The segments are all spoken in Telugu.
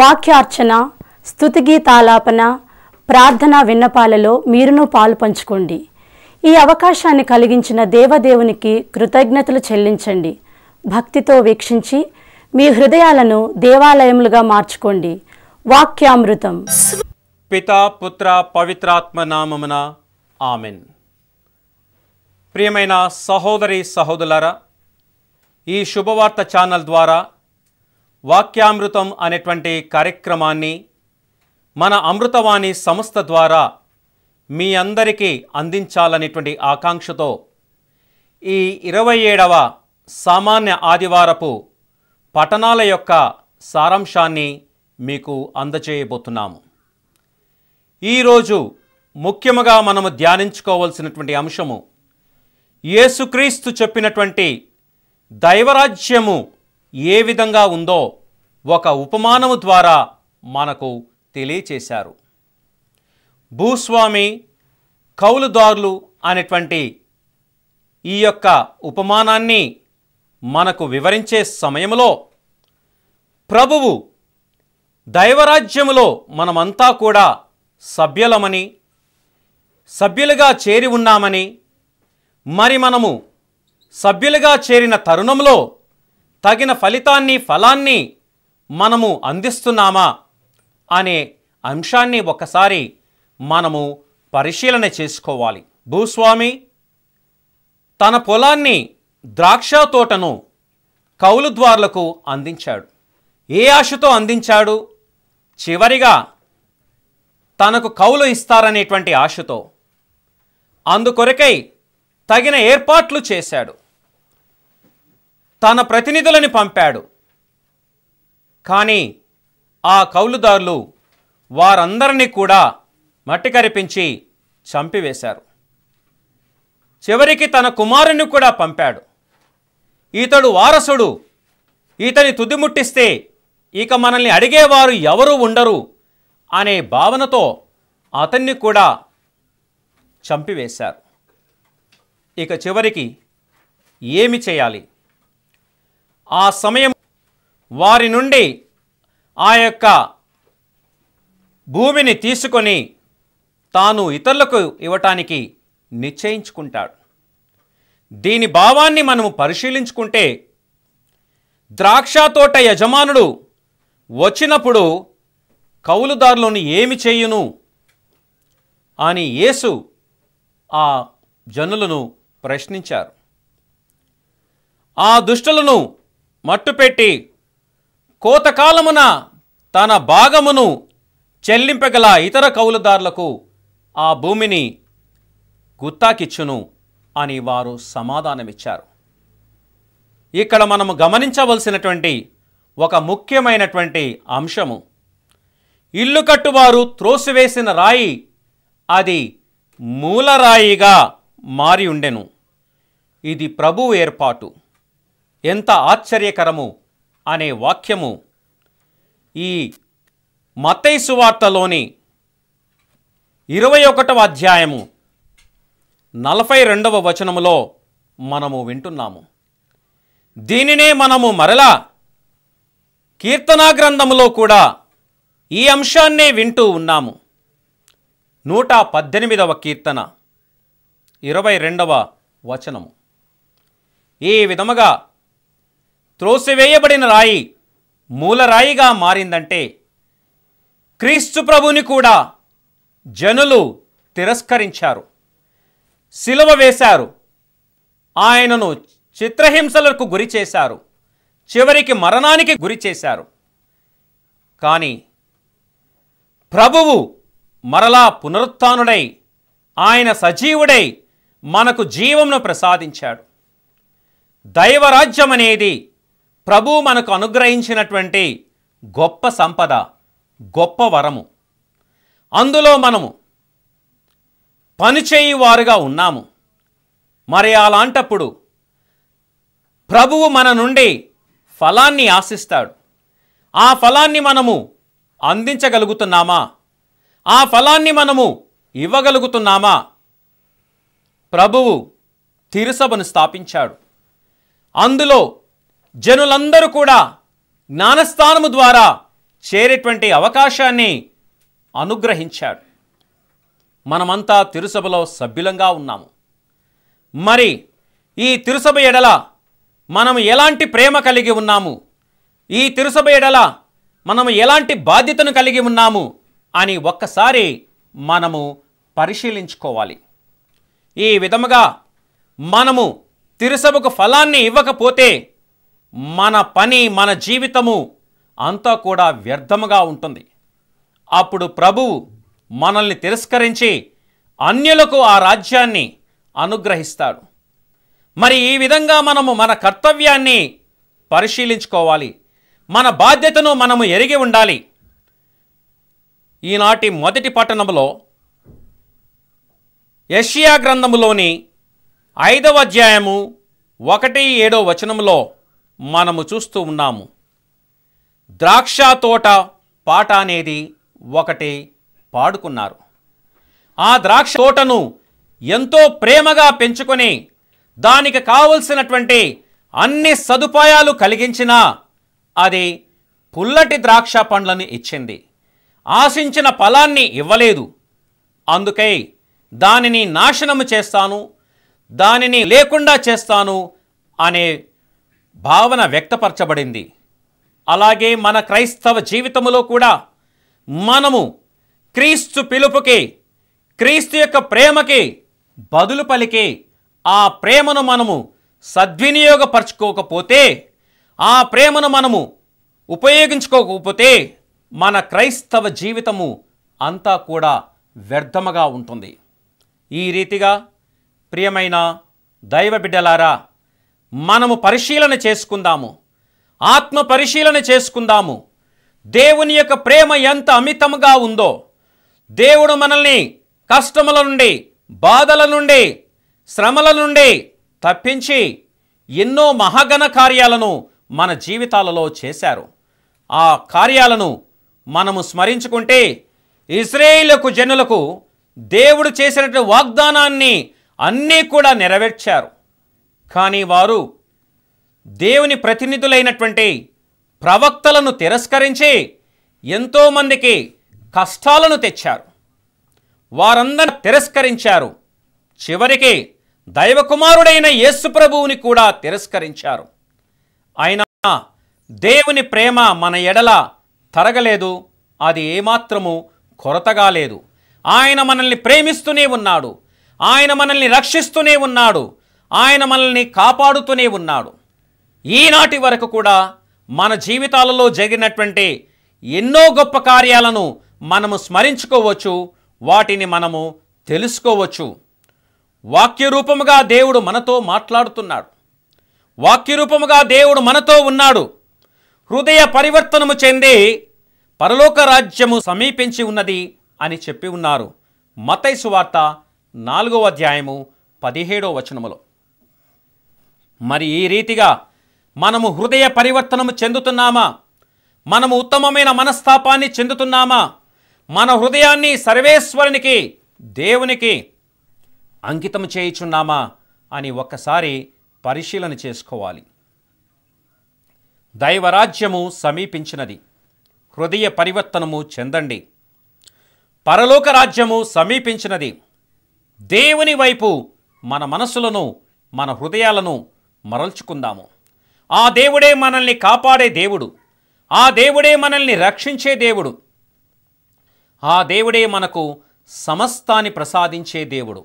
వాక్యార్చన స్థుతిగీతాలాపన ప్రార్థన విన్నపాలలో మీరును పాలు పంచుకోండి ఈ అవకాశాన్ని కలిగించిన దేవదేవునికి కృతజ్ఞతలు చెల్లించండి భక్తితో వీక్షించి మీ హృదయాలను దేవాలయములుగా మార్చుకోండి వాక్యామృతం పితా పుత్ర పవిత్రాత్మ నామమున ఆమెన్ ప్రియమైన సహోదరి సహోదరులారా ఈ శుభవార్త ఛానల్ ద్వారా వాక్యామృతం అనేటువంటి కార్యక్రమాన్ని మన అమృతవాణి సంస్థ ద్వారా మీ అందరికీ అందించాలనేటువంటి ఆకాంక్షతో ఈ ఇరవై ఏడవ సామాన్య ఆదివారపు పఠనాల యొక్క సారాంశాన్ని మీకు అందజేయబోతున్నాము ఈరోజు ముఖ్యముగా మనము ధ్యానించుకోవలసినటువంటి అంశము యేసుక్రీస్తు చెప్పినటువంటి దైవరాజ్యము ఏ విధంగా ఉందో ఒక ఉపమానము ద్వారా మనకు తెలియచేశారు భూస్వామి కౌలుదారులు అనేటువంటి ఈ యొక్క ఉపమానాన్ని మనకు వివరించే సమయంలో ప్రభువు దైవరాజ్యములో మనమంతా కూడా సభ్యులమని సభ్యులుగా చేరి ఉన్నామని మరి మనము సభ్యులుగా చేరిన తరుణంలో తగిన ఫలితాన్ని ఫలాన్ని మనము అందిస్తున్నామా అనే అంశాన్ని ఒకసారి మనము పరిశీలన చేసుకోవాలి భూస్వామి తన పొలాన్ని ద్రాక్ష తోటను కౌలుద్వార్లకు అందించాడు ఏ ఆశతో అందించాడు చివరిగా తనకు కౌలు ఇస్తారనేటువంటి ఆశతో అందుకొరకై తగిన ఏర్పాట్లు చేశాడు తన ప్రతినిధులని పంపాడు కానీ ఆ కౌలుదారులు వారందరినీ కూడా మట్టి కరిపించి చంపివేశారు చివరికి తన కుమారుని కూడా పంపాడు ఇతడు వారసుడు ఇతని తుదిముట్టిస్తే ఇక మనల్ని అడిగేవారు ఎవరు ఉండరు అనే భావనతో అతన్ని కూడా చంపివేశారు ఇక చివరికి ఏమి చేయాలి ఆ సమయం వారి నుండి ఆ యొక్క భూమిని తీసుకొని తాను ఇతరులకు ఇవ్వటానికి నిశ్చయించుకుంటాడు దీని భావాన్ని మనము పరిశీలించుకుంటే ద్రాక్ష తోట యజమానుడు వచ్చినప్పుడు కౌలుదారులను ఏమి చేయును అని యేసు ఆ జనులను ప్రశ్నించారు ఆ దుష్టులను మట్టుపెట్టి కోతకాలమున తన భాగమును చెల్లింపగల ఇతర కౌలుదారులకు ఆ భూమిని గుత్తాకిచ్చును అని వారు సమాధానమిచ్చారు ఇక్కడ మనము గమనించవలసినటువంటి ఒక ముఖ్యమైనటువంటి అంశము ఇల్లు కట్టువారు త్రోసివేసిన రాయి అది మూలరాయిగా మారి ఉండెను ఇది ప్రభు ఏర్పాటు ఎంత ఆశ్చర్యకరము అనే వాక్యము ఈ మతైసు వార్తలోని ఇరవై ఒకటవ అధ్యాయము నలభై రెండవ వచనములో మనము వింటున్నాము దీనినే మనము మరలా కీర్తనా గ్రంథములో కూడా ఈ అంశాన్నే వింటూ ఉన్నాము నూట పద్దెనిమిదవ కీర్తన ఇరవై రెండవ వచనము ఈ విధముగా త్రోసివేయబడిన రాయి మూలరాయిగా మారిందంటే క్రీస్తు ప్రభుని కూడా జనులు తిరస్కరించారు సిలువ వేశారు ఆయనను చిత్రహింసలకు గురి చేశారు చివరికి మరణానికి గురి చేశారు కానీ ప్రభువు మరలా పునరుత్డై ఆయన సజీవుడై మనకు జీవంను ప్రసాదించాడు దైవరాజ్యం అనేది ప్రభు మనకు అనుగ్రహించినటువంటి గొప్ప సంపద గొప్ప వరము అందులో మనము పనిచేయువారుగా ఉన్నాము మరి అలాంటప్పుడు ప్రభువు మన నుండి ఫలాన్ని ఆశిస్తాడు ఆ ఫలాన్ని మనము అందించగలుగుతున్నామా ఆ ఫలాన్ని మనము ఇవ్వగలుగుతున్నామా ప్రభువు తిరుసభను స్థాపించాడు అందులో జనులందరూ కూడా జ్ఞానస్థానము ద్వారా చేరేటువంటి అవకాశాన్ని అనుగ్రహించాడు మనమంతా తిరుసభలో సభ్యులంగా ఉన్నాము మరి ఈ తిరుసభ ఎడల మనం ఎలాంటి ప్రేమ కలిగి ఉన్నాము ఈ తిరుసభ ఎడల మనం ఎలాంటి బాధ్యతను కలిగి ఉన్నాము అని ఒక్కసారి మనము పరిశీలించుకోవాలి ఈ విధముగా మనము తిరుసభకు ఫలాన్ని ఇవ్వకపోతే మన పని మన జీవితము అంతా కూడా వ్యర్థముగా ఉంటుంది అప్పుడు ప్రభువు మనల్ని తిరస్కరించి అన్యులకు ఆ రాజ్యాన్ని అనుగ్రహిస్తాడు మరి ఈ విధంగా మనము మన కర్తవ్యాన్ని పరిశీలించుకోవాలి మన బాధ్యతను మనము ఎరిగి ఉండాలి ఈనాటి మొదటి పట్టణంలో యషియా గ్రంథములోని ఐదవ అధ్యాయము ఒకటి ఏడో వచనంలో మనము చూస్తూ ఉన్నాము ద్రాక్ష తోట పాట అనేది ఒకటి పాడుకున్నారు ఆ ద్రాక్ష తోటను ఎంతో ప్రేమగా పెంచుకొని దానికి కావలసినటువంటి అన్ని సదుపాయాలు కలిగించినా అది పుల్లటి ద్రాక్ష పండ్లను ఇచ్చింది ఆశించిన ఫలాన్ని ఇవ్వలేదు అందుకై దానిని నాశనము చేస్తాను దానిని లేకుండా చేస్తాను అనే భావన వ్యక్తపరచబడింది అలాగే మన క్రైస్తవ జీవితములో కూడా మనము క్రీస్తు పిలుపుకి క్రీస్తు యొక్క ప్రేమకి బదులు పలికి ఆ ప్రేమను మనము సద్వినియోగపరచుకోకపోతే ఆ ప్రేమను మనము ఉపయోగించుకోకపోతే మన క్రైస్తవ జీవితము అంతా కూడా వ్యర్థముగా ఉంటుంది ఈ రీతిగా ప్రియమైన దైవ బిడ్డలారా మనము పరిశీలన చేసుకుందాము ఆత్మ పరిశీలన చేసుకుందాము దేవుని యొక్క ప్రేమ ఎంత అమితముగా ఉందో దేవుడు మనల్ని కష్టముల నుండి బాధల నుండి శ్రమల నుండి తప్పించి ఎన్నో మహాగణ కార్యాలను మన జీవితాలలో చేశారు ఆ కార్యాలను మనము స్మరించుకుంటే ఇజ్రాయిలకు జనులకు దేవుడు చేసినటువంటి వాగ్దానాన్ని అన్నీ కూడా నెరవేర్చారు కానీ వారు దేవుని ప్రతినిధులైనటువంటి ప్రవక్తలను తిరస్కరించి ఎంతోమందికి కష్టాలను తెచ్చారు వారందరూ తిరస్కరించారు చివరికి దైవకుమారుడైన ప్రభువుని కూడా తిరస్కరించారు అయినా దేవుని ప్రేమ మన ఎడల తరగలేదు అది ఏమాత్రము కొరతగా లేదు ఆయన మనల్ని ప్రేమిస్తూనే ఉన్నాడు ఆయన మనల్ని రక్షిస్తూనే ఉన్నాడు ఆయన మనల్ని కాపాడుతూనే ఉన్నాడు ఈనాటి వరకు కూడా మన జీవితాలలో జరిగినటువంటి ఎన్నో గొప్ప కార్యాలను మనము స్మరించుకోవచ్చు వాటిని మనము తెలుసుకోవచ్చు వాక్యరూపముగా దేవుడు మనతో మాట్లాడుతున్నాడు వాక్యరూపముగా దేవుడు మనతో ఉన్నాడు హృదయ పరివర్తనము చెంది పరలోక రాజ్యము సమీపించి ఉన్నది అని చెప్పి ఉన్నారు మతైసు వార్త నాలుగవ అధ్యాయము పదిహేడో వచనములో మరి ఈ రీతిగా మనము హృదయ పరివర్తనము చెందుతున్నామా మనము ఉత్తమమైన మనస్తాపాన్ని చెందుతున్నామా మన హృదయాన్ని సర్వేశ్వరునికి దేవునికి అంకితం చేయుచున్నామా అని ఒక్కసారి పరిశీలన చేసుకోవాలి దైవరాజ్యము సమీపించినది హృదయ పరివర్తనము చెందండి పరలోక రాజ్యము సమీపించినది దేవుని వైపు మన మనసులను మన హృదయాలను మరల్చుకుందాము ఆ దేవుడే మనల్ని కాపాడే దేవుడు ఆ దేవుడే మనల్ని రక్షించే దేవుడు ఆ దేవుడే మనకు సమస్తాన్ని ప్రసాదించే దేవుడు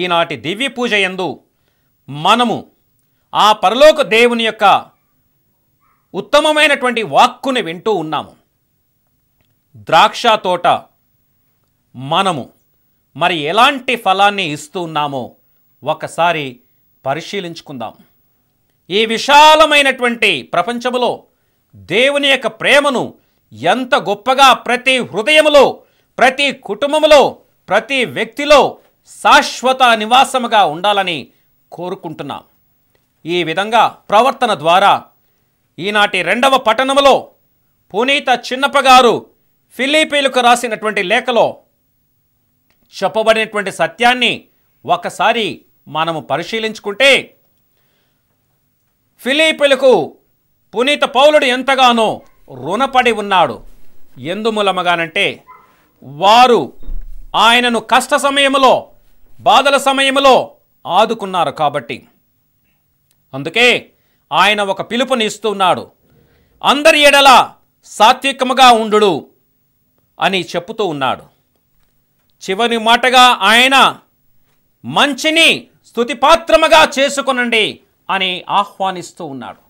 ఈనాటి దివ్య పూజ ఎందు మనము ఆ పరలోక దేవుని యొక్క ఉత్తమమైనటువంటి వాక్కుని వింటూ ఉన్నాము ద్రాక్ష తోట మనము మరి ఎలాంటి ఫలాన్ని ఇస్తూ ఉన్నామో ఒకసారి పరిశీలించుకుందాం ఈ విశాలమైనటువంటి ప్రపంచములో దేవుని యొక్క ప్రేమను ఎంత గొప్పగా ప్రతి హృదయములో ప్రతి కుటుంబములో ప్రతి వ్యక్తిలో శాశ్వత నివాసముగా ఉండాలని కోరుకుంటున్నాం ఈ విధంగా ప్రవర్తన ద్వారా ఈనాటి రెండవ పట్టణములో పునీత చిన్నప్ప గారు ఫిలిపీలకు రాసినటువంటి లేఖలో చెప్పబడినటువంటి సత్యాన్ని ఒకసారి మనము పరిశీలించుకుంటే ఫిలిపిలకు పునీత పౌలుడు ఎంతగానో రుణపడి ఉన్నాడు ఎందుమూలమగానంటే వారు ఆయనను కష్ట సమయంలో బాధల సమయంలో ఆదుకున్నారు కాబట్టి అందుకే ఆయన ఒక పిలుపుని ఇస్తున్నాడు అందరి ఎడల సాత్వికముగా ఉండు అని చెప్పుతూ ఉన్నాడు చివరి మాటగా ఆయన మంచిని స్థుతిపాత్రముగా చేసుకొనండి అని ఆహ్వానిస్తూ ఉన్నాడు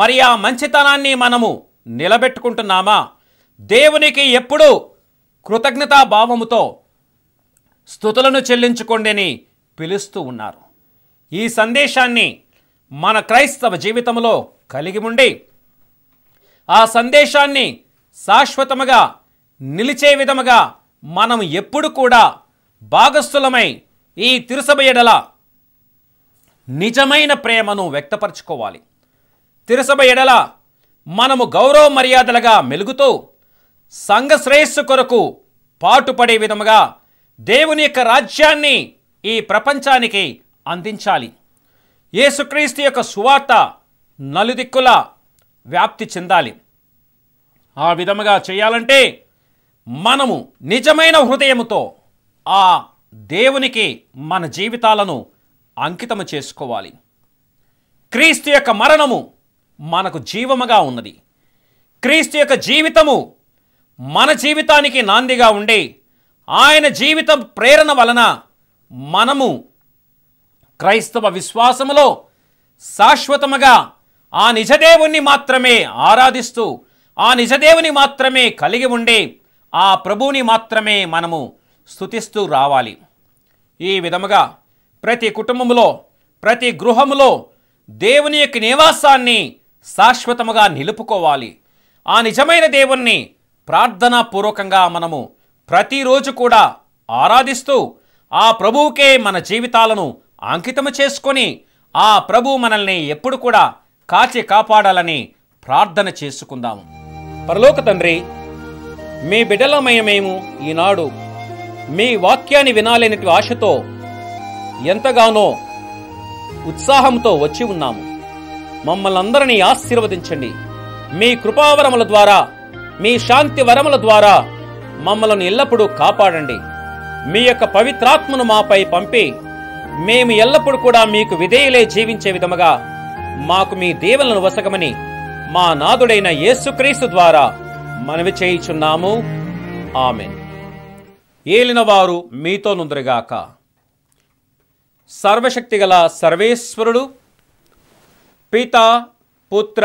మరి ఆ మంచితనాన్ని మనము నిలబెట్టుకుంటున్నామా దేవునికి ఎప్పుడూ కృతజ్ఞతాభావముతో స్థుతులను చెల్లించుకోండిని పిలుస్తూ ఉన్నారు ఈ సందేశాన్ని మన క్రైస్తవ జీవితంలో కలిగి ఉండి ఆ సందేశాన్ని శాశ్వతముగా నిలిచే విధముగా మనం ఎప్పుడు కూడా భాగస్థులమై ఈ తిరుసభ ఎడల నిజమైన ప్రేమను వ్యక్తపరచుకోవాలి తిరుసభ ఎడల మనము గౌరవ మర్యాదలుగా మెలుగుతూ సంఘ శ్రేయస్సు కొరకు పాటుపడే విధముగా దేవుని యొక్క రాజ్యాన్ని ఈ ప్రపంచానికి అందించాలి యేసుక్రీస్తు యొక్క సువార్త నలుదిక్కుల వ్యాప్తి చెందాలి ఆ విధముగా చేయాలంటే మనము నిజమైన హృదయముతో ఆ దేవునికి మన జీవితాలను అంకితము చేసుకోవాలి క్రీస్తు యొక్క మరణము మనకు జీవముగా ఉన్నది క్రీస్తు యొక్క జీవితము మన జీవితానికి నాందిగా ఉండే ఆయన జీవితం ప్రేరణ వలన మనము క్రైస్తవ విశ్వాసములో శాశ్వతముగా ఆ నిజదేవుణ్ణి మాత్రమే ఆరాధిస్తూ ఆ నిజదేవుని మాత్రమే కలిగి ఉండే ఆ ప్రభువుని మాత్రమే మనము స్థుతిస్తూ రావాలి ఈ విధముగా ప్రతి కుటుంబంలో ప్రతి గృహములో దేవుని యొక్క నివాసాన్ని శాశ్వతముగా నిలుపుకోవాలి ఆ నిజమైన దేవుణ్ణి ప్రార్థనాపూర్వకంగా మనము ప్రతిరోజు కూడా ఆరాధిస్తూ ఆ ప్రభువుకే మన జీవితాలను అంకితము చేసుకొని ఆ ప్రభు మనల్ని ఎప్పుడు కూడా కాచి కాపాడాలని ప్రార్థన చేసుకుందాము పరలోక తండ్రి మీ బిడ్డలమయ మేము ఈనాడు మీ వాక్యాన్ని వినాలనేటి ఆశతో ఎంతగానో ఉత్సాహంతో వచ్చి ఉన్నాము మమ్మల్ని అందరినీ ఆశీర్వదించండి మీ కృపావరముల ద్వారా మీ శాంతి వరముల ద్వారా మమ్మలను ఎల్లప్పుడూ కాపాడండి మీ యొక్క పవిత్రాత్మను మాపై పంపి మేము ఎల్లప్పుడూ కూడా మీకు విధేయులే జీవించే విధముగా మాకు మీ దేవులను వసకమని మా నాదుడైన యేసుక్రీస్తు ద్వారా మనవి చేయిచున్నాము ఆమె ఏలినవారు మీతో నుందరుగాక సర్వశక్తిగల సర్వేశ్వరుడు పిత పుత్ర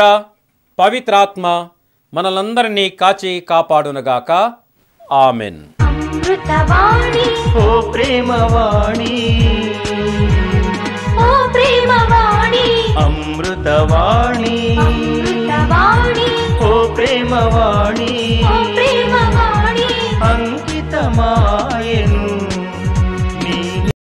పవిత్రాత్మ మనలందరినీ కాచి కాపాడునగాక ఆమెన్ ఓ ప్రేమవాణి ప్రేమవాణి అమృతవాణి ఓ ప్రేమవాణి